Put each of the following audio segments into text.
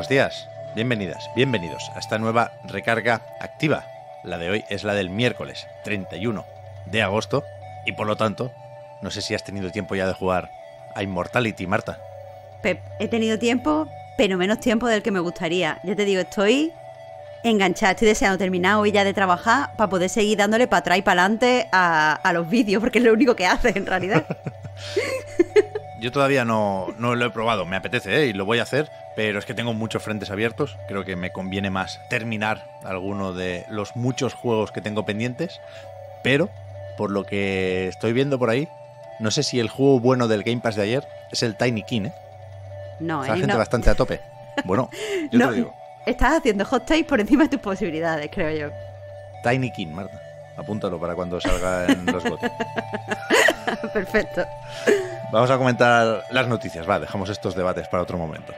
buenos días. Bienvenidas, bienvenidos a esta nueva recarga activa. La de hoy es la del miércoles 31 de agosto y por lo tanto, no sé si has tenido tiempo ya de jugar a Immortality, Marta. he tenido tiempo, pero menos tiempo del que me gustaría. Ya te digo, estoy enganchada, estoy deseando terminar hoy ya de trabajar para poder seguir dándole para atrás y para adelante a, los vídeos, porque es lo único que hace en realidad. Yo todavía no, no, lo he probado, me apetece ¿eh? y lo voy a hacer, pero es que tengo muchos frentes abiertos, creo que me conviene más terminar alguno de los muchos juegos que tengo pendientes, pero por lo que estoy viendo por ahí, no sé si el juego bueno del Game Pass de ayer es el Tiny King, ¿eh? No, gente bastante a tope. Bueno, yo te digo. Estás haciendo hot takes por encima de tus posibilidades, creo yo. Tiny King, Marta. Apúntalo para cuando salga en los botes. Perfecto. Vamos a comentar las noticias. Va, dejamos estos debates para otro momento.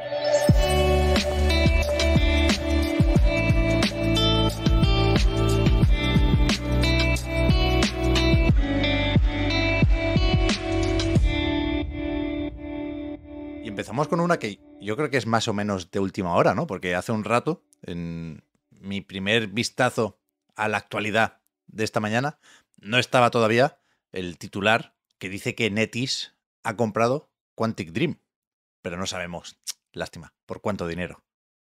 Y empezamos con una que yo creo que es más o menos de última hora, ¿no? Porque hace un rato, en mi primer vistazo a la actualidad de esta mañana, no estaba todavía el titular que dice que Netis ha comprado Quantic Dream, pero no sabemos, lástima, por cuánto dinero.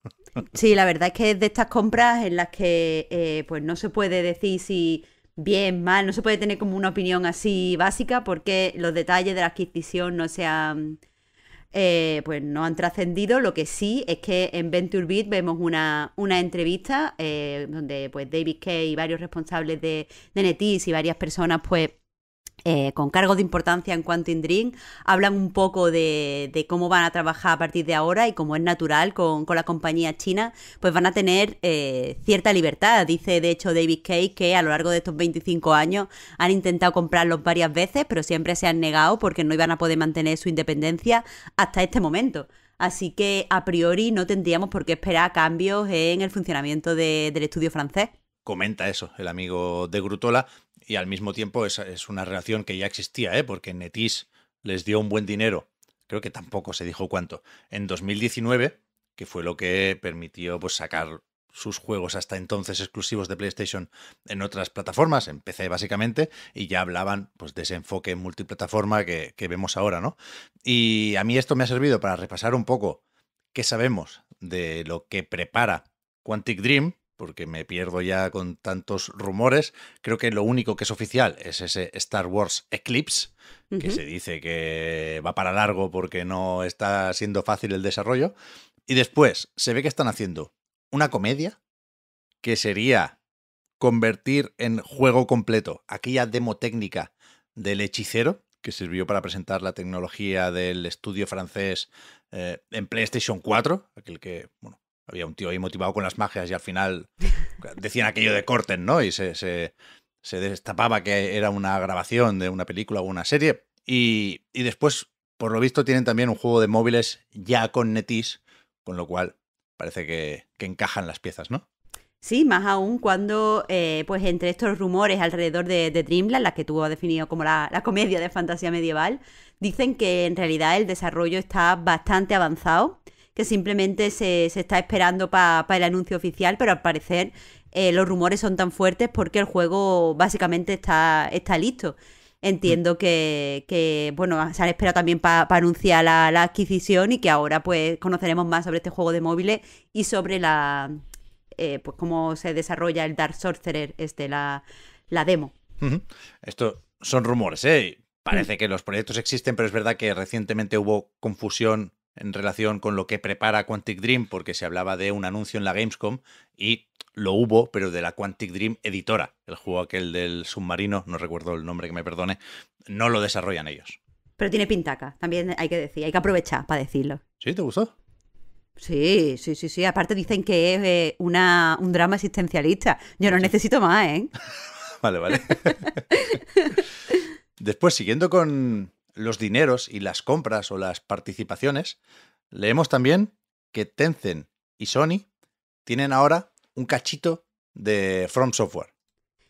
Sí, la verdad es que es de estas compras en las que eh, pues no se puede decir si bien, mal, no se puede tener como una opinión así básica porque los detalles de la adquisición no se han... Eh, pues no han trascendido. Lo que sí es que en Venture vemos una, una entrevista eh, donde pues David Kay y varios responsables de, de y varias personas pues eh, con cargos de importancia en Quantum Dream, hablan un poco de, cómo van a trabajar a partir de ahora y como es natural con, la compañía china, pues van a tener eh, cierta libertad. Dice de hecho David Cage que a lo largo de estos 25 años han intentado comprarlos varias veces, pero siempre se han negado porque no iban a poder mantener su independencia hasta este momento. Así que a priori no tendríamos por qué esperar cambios en el funcionamiento del estudio francés comenta eso el amigo de Grutola, y al mismo tiempo es, es una relación que ya existía, ¿eh? porque Netis les dio un buen dinero, creo que tampoco se dijo cuánto, en 2019, que fue lo que permitió pues, sacar sus juegos hasta entonces exclusivos de PlayStation en otras plataformas, Empecé básicamente, y ya hablaban pues, de ese enfoque multiplataforma que, que vemos ahora, ¿no? Y a mí esto me ha servido para repasar un poco qué sabemos de lo que prepara Quantic Dream, porque me pierdo ya con tantos rumores. Creo que lo único que es oficial es ese Star Wars Eclipse, que se dice que va para largo porque no está siendo fácil el desarrollo. Y después se ve que están haciendo una comedia que sería convertir en juego completo aquella demo técnica del hechicero que sirvió para presentar la tecnología del estudio francés eh, en PlayStation 4, aquel que bueno, había un tío ahí motivado con las magias y al final decían aquello de corten, ¿no? Y se, destapaba que era una grabación de una película o una serie. Y, después, por lo visto, tienen también un juego de móviles ya con Netis, con lo cual parece que, encajan las piezas, ¿no? Sí, más aún cuando, eh, pues entre estos rumores alrededor de, Dreamland, la que tú has definido como la, la, comedia de fantasía medieval, dicen que en realidad el desarrollo está bastante avanzado que simplemente se, está esperando para el anuncio oficial, pero al parecer eh, los rumores son tan fuertes porque el juego básicamente está, está listo. Entiendo que, bueno, se han esperado también para anunciar la, la, adquisición y que ahora pues conoceremos más sobre este juego de móviles y sobre la eh, pues cómo se desarrolla el Dark Sorcerer, este, la, demo. Esto son rumores, ¿eh? Parece mm. que los proyectos existen, pero es verdad que recientemente hubo confusión en relación con lo que prepara Quantic Dream, porque se hablaba de un anuncio en la Gamescom y lo hubo, pero de la Quantic Dream editora. El juego aquel del submarino, no recuerdo el nombre que me perdone, no lo desarrollan ellos. Pero tiene pintaca, también hay que decir, hay que aprovechar para decirlo. ¿Sí? ¿Te gustó? Sí, sí, sí, sí. Aparte dicen que es eh, una, un drama existencialista. Yo no necesito más, ¿eh? vale, vale. Después, siguiendo con, los dineros y las compras o las participaciones, leemos también que Tencent y Sony tienen ahora un cachito de From Software.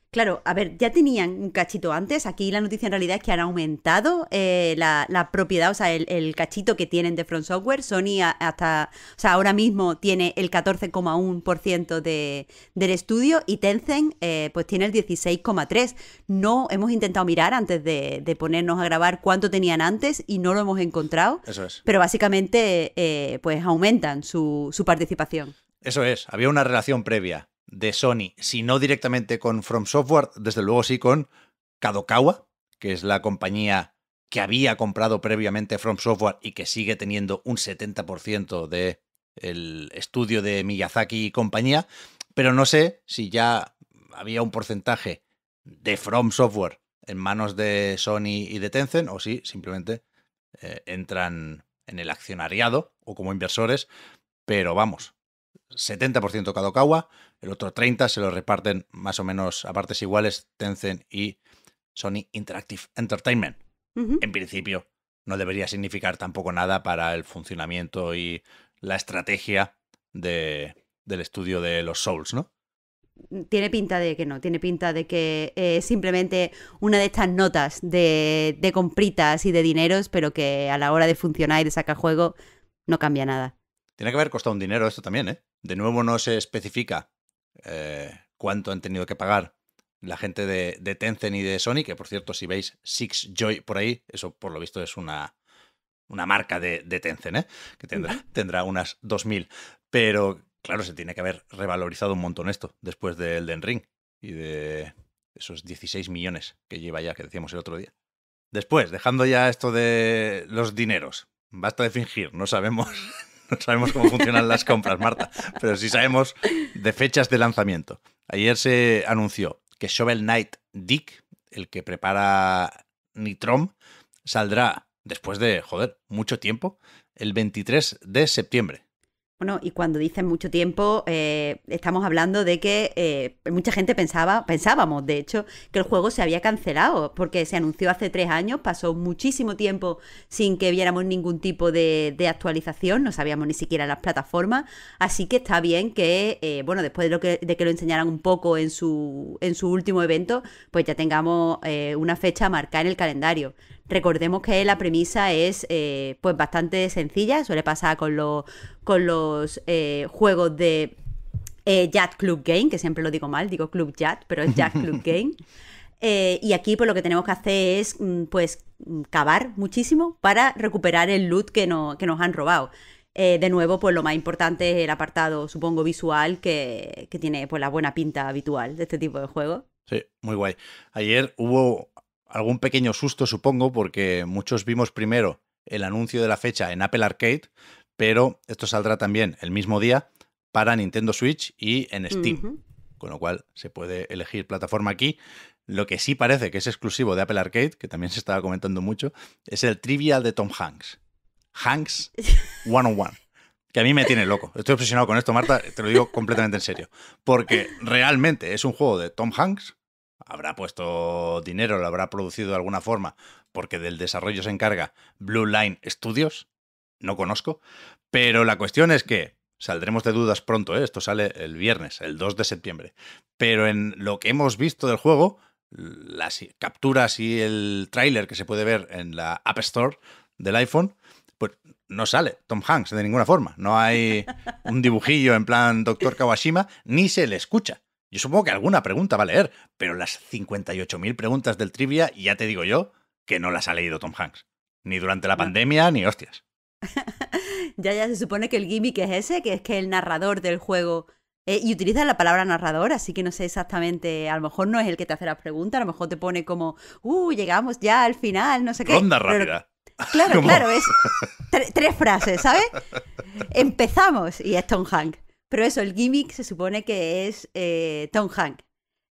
Claro, a ver, ya tenían un cachito antes. Aquí la noticia en realidad es que han aumentado eh, la, propiedad, o sea, el, cachito que tienen de Front Software. Sony hasta, o sea, ahora mismo tiene el 14,1% de, del estudio y Tencent eh, pues tiene el 16,3%. No hemos intentado mirar antes de, ponernos a grabar cuánto tenían antes y no lo hemos encontrado. Eso es. Pero básicamente, eh, pues aumentan su, su participación. Eso es, había una relación previa de Sony, si no directamente con From Software, desde luego sí con Kadokawa, que es la compañía que había comprado previamente From Software y que sigue teniendo un 70% de el estudio de Miyazaki y compañía, pero no sé si ya había un porcentaje de From Software en manos de Sony y de Tencent o si simplemente eh, entran en el accionariado o como inversores, pero vamos, 70% Kadokawa, el otro 30% se lo reparten más o menos a partes iguales Tencent y Sony Interactive Entertainment. En principio, no debería significar tampoco nada para el funcionamiento y la estrategia de, del estudio de los Souls, ¿no? Mm, tiene pinta de que no, tiene pinta de que eh, es simplemente una de estas notas de, de compritas y de dineros, pero que a la hora de funcionar y de sacar juego no cambia nada. Tiene que haber costado un dinero esto también, ¿eh? De nuevo no se especifica eh, cuánto han tenido que pagar la gente de, Tencent y de Sony, que por cierto, si veis Six Joy por ahí, eso por lo visto es una, una marca de, Tencent, ¿eh? que tendrá, tendrá unas 2.000. Pero claro, se tiene que haber revalorizado un montón esto después del Den Ring y de esos 16 millones que lleva ya, que decíamos el otro día. Después, dejando ya esto de los dineros, basta de fingir, no sabemos No sabemos cómo funcionan las compras, Marta, pero sí sabemos de fechas de lanzamiento. Ayer se anunció que Shovel Knight Dick, el que prepara Nitrom, saldrá después de, joder, mucho tiempo, el 23 de septiembre. Bueno, y cuando dicen mucho tiempo, eh, estamos hablando de que eh, mucha gente pensaba, pensábamos, de hecho, que el juego se había cancelado, porque se anunció hace tres años, pasó muchísimo tiempo sin que viéramos ningún tipo de, actualización, no sabíamos ni siquiera las plataformas, así que está bien que, eh, bueno, después de, que, lo enseñaran un poco en su, en su último evento, pues ya tengamos una fecha marcada en el calendario. Recordemos que la premisa es eh, pues bastante sencilla, suele pasar con, con los eh, juegos de eh, Club Game, que siempre lo digo mal, digo Club Yacht, pero es Yacht Club Game. Eh, y aquí pues, lo que tenemos que hacer es mm, pues cavar muchísimo para recuperar el loot que, nos han robado. de nuevo, pues lo más importante es el apartado, supongo, visual, que, tiene pues la buena pinta habitual de este tipo de juegos. Sí, muy guay. Ayer hubo algún pequeño susto, supongo, porque muchos vimos primero el anuncio de la fecha en Apple Arcade, pero esto saldrá también el mismo día para Nintendo Switch y en Steam. Con lo cual se puede elegir plataforma aquí. Lo que sí parece que es exclusivo de Apple Arcade, que también se estaba comentando mucho, es el trivial de Tom Hanks. Hanks 101. Que a mí me tiene loco. Estoy obsesionado con esto, Marta, te lo digo completamente en serio. Porque realmente es un juego de Tom Hanks habrá puesto dinero, lo habrá producido de alguna forma, porque del desarrollo se encarga Blue Line Studios, no conozco, pero la cuestión es que saldremos de dudas pronto, ¿eh? esto sale el viernes, el 2 de septiembre, pero en lo que hemos visto del juego, las capturas y el tráiler que se puede ver en la App Store del iPhone, pues no sale Tom Hanks de ninguna forma. No hay un dibujillo en plan Doctor Kawashima, ni se le escucha. Yo supongo que alguna pregunta va a leer, pero las 58.000 preguntas del trivia ya te digo yo que no las ha leído Tom Hanks. Ni durante la pandemia, ni hostias. ya, ya, se supone que el gimmick es ese, que es que el narrador del juego... Eh, y utiliza la palabra narrador, así que no sé exactamente, a lo mejor no es el que te hace las preguntas, a lo mejor te pone como, uh, llegamos ya al final, no sé qué. Ronda rápida. claro, claro, es tres frases, ¿sabes? Empezamos y es Tom Hanks. Pero eso, el gimmick se supone que es eh, Tom Hanks.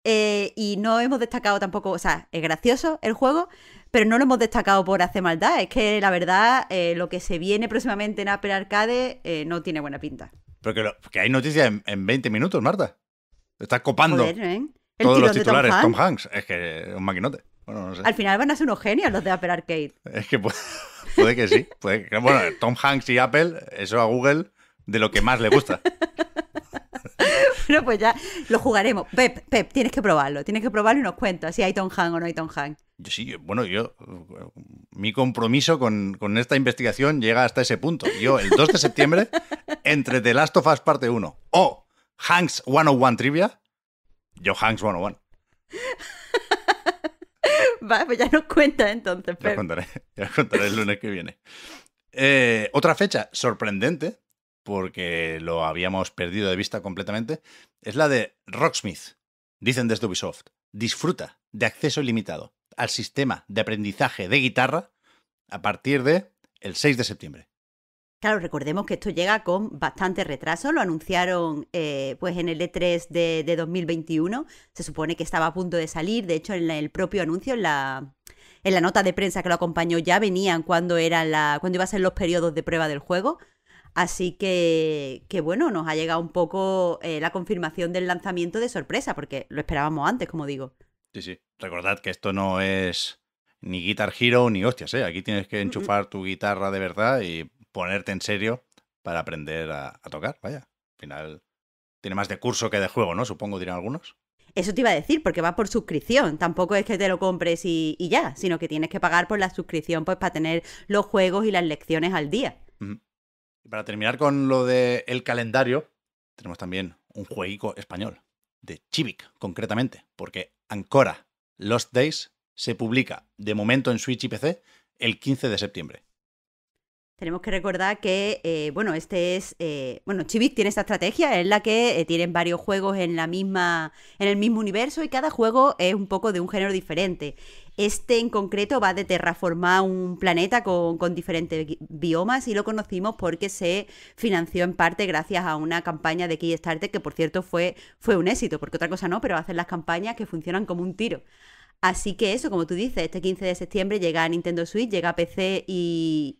Eh, y no hemos destacado tampoco, o sea, es gracioso el juego, pero no lo hemos destacado por hacer maldad. Es que la verdad, eh, lo que se viene próximamente en Apple Arcade no tiene buena pinta. Porque que, hay noticias en, 20 minutos, Marta. Estás copando todos los titulares. Tom Hanks. es que es un maquinote. Al final van a ser unos genios los de Apple Arcade. Es que puede, que sí. bueno, Tom Hanks y Apple, eso a Google de lo que más le gusta. bueno, pues ya lo jugaremos. Pep, Pep, tienes que probarlo. Tienes que probarlo y nos cuentas si hay Tom o no hay Tom Yo Sí, bueno, yo. Mi compromiso con, esta investigación llega hasta ese punto. Yo, el 2 de septiembre, entre The Last of Us Parte 1 o Hanks 101 Trivia, yo Hanks 101. Va, pues ya nos cuenta entonces, Pep. Ya contaré, ya os contaré el lunes que viene. Eh, otra fecha sorprendente porque lo habíamos perdido de vista completamente, es la de Rocksmith. Dicen desde Ubisoft, disfruta de acceso ilimitado al sistema de aprendizaje de guitarra a partir de el 6 de septiembre. Claro, recordemos que esto llega con bastante retraso, lo anunciaron eh, pues en el E3 de, 2021, se supone que estaba a punto de salir, de hecho en el propio anuncio, en la, nota de prensa que lo acompañó ya venían cuando, era la, cuando iba a ser los periodos de prueba del juego, Así que, bueno, nos ha llegado un poco eh, la confirmación del lanzamiento de sorpresa, porque lo esperábamos antes, como digo. Sí, sí. Recordad que esto no es ni Guitar Hero ni hostias, ¿eh? Aquí tienes que mm, mm. enchufar tu guitarra de verdad y ponerte en serio para aprender a, tocar, vaya. Al final tiene más de curso que de juego, ¿no? Supongo dirán algunos. Eso te iba a decir, porque va por suscripción. Tampoco es que te lo compres y, y ya, sino que tienes que pagar por la suscripción pues, para tener los juegos y las lecciones al día. Y para terminar con lo del calendario, tenemos también un jueguico español, de Chivik concretamente, porque Ancora Lost Days se publica de momento en Switch y PC el 15 de septiembre. Tenemos que recordar que, eh, bueno, este es, eh, bueno, Chivik tiene esta estrategia es la que eh, tienen varios juegos en la misma, en el mismo universo y cada juego es un poco de un género diferente. Este en concreto va de terraformar un planeta con, diferentes biomas y lo conocimos porque se financió en parte gracias a una campaña de Kickstarter que por cierto fue, fue un éxito, porque otra cosa no, pero hacen las campañas que funcionan como un tiro. Así que eso, como tú dices, este 15 de septiembre llega a Nintendo Switch, llega a PC y,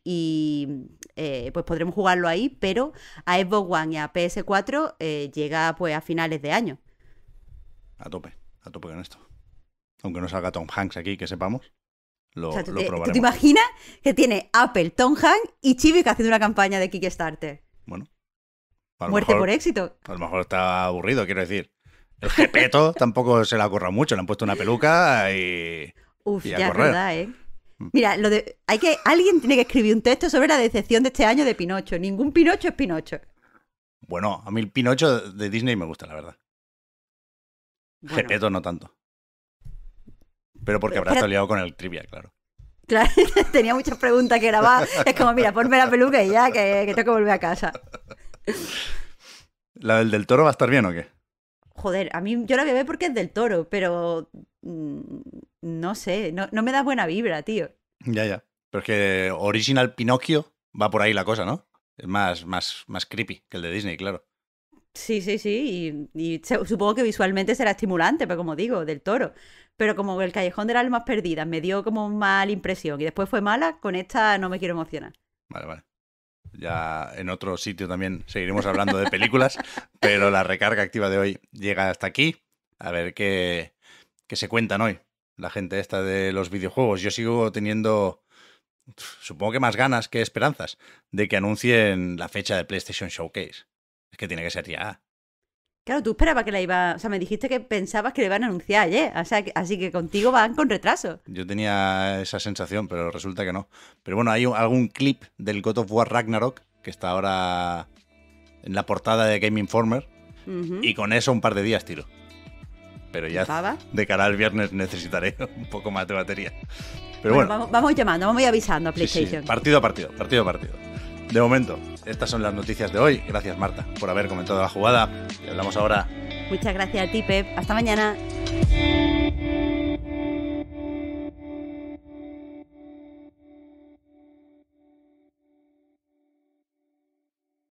eh, pues podremos jugarlo ahí, pero a Xbox One y a PS4 eh, llega pues a finales de año. A tope, a tope con esto. Aunque no salga Tom Hanks aquí, que sepamos, lo, te, probaremos. ¿Te imaginas que tiene Apple, Tom Hanks y que haciendo una campaña de Kickstarter? Bueno. Muerte por éxito. A lo mejor está aburrido, quiero decir. El Gepeto tampoco se le ha mucho, le han puesto una peluca y. Uf, ya verdad, ¿eh? Mm. Mira, lo hay que, alguien tiene que escribir un texto sobre la decepción de este año de Pinocho. Ningún Pinocho es Pinocho. Bueno, a mí el Pinocho de Disney me gusta, la verdad. Bueno. no tanto. Pero porque habrá estado con el trivia, claro. Claro, tenía muchas preguntas que grabar. Es como, mira, ponme la peluca y ya, que, que tengo que volver a casa. ¿La del del toro va a estar bien o qué? joder, a mí yo la bebé porque es del toro, pero mm, no sé, no, me da buena vibra, tío. Ya, ya. Pero es que Original Pinocchio va por ahí la cosa, ¿no? Es más, más, más creepy que el de Disney, claro. Sí, sí, sí, y, supongo que visualmente será estimulante, pero como digo, del toro. Pero como el Callejón de las Almas Perdidas me dio como mala impresión y después fue mala, con esta no me quiero emocionar. Vale, vale. Ya en otro sitio también seguiremos hablando de películas, pero la recarga activa de hoy llega hasta aquí. A ver qué, se cuentan hoy la gente esta de los videojuegos. Yo sigo teniendo, supongo que más ganas que esperanzas de que anuncien la fecha de PlayStation Showcase. Es que tiene que ser ya. Claro, tú esperabas que la iba. O sea, me dijiste que pensabas que le iban a anunciar ayer. O sea, así que contigo van con retraso. Yo tenía esa sensación, pero resulta que no. Pero bueno, hay algún clip del God of War Ragnarok que está ahora en la portada de Game Informer. Y con eso un par de días tiro. Pero ya de cara al viernes necesitaré un poco más de batería. Pero bueno, Vamos, llamando, vamos avisando a PlayStation. Partido a partido, partido a partido. De momento, estas son las noticias de hoy. Gracias, Marta, por haber comentado la jugada. hablamos ahora. Muchas gracias a ti, Pep. Hasta mañana.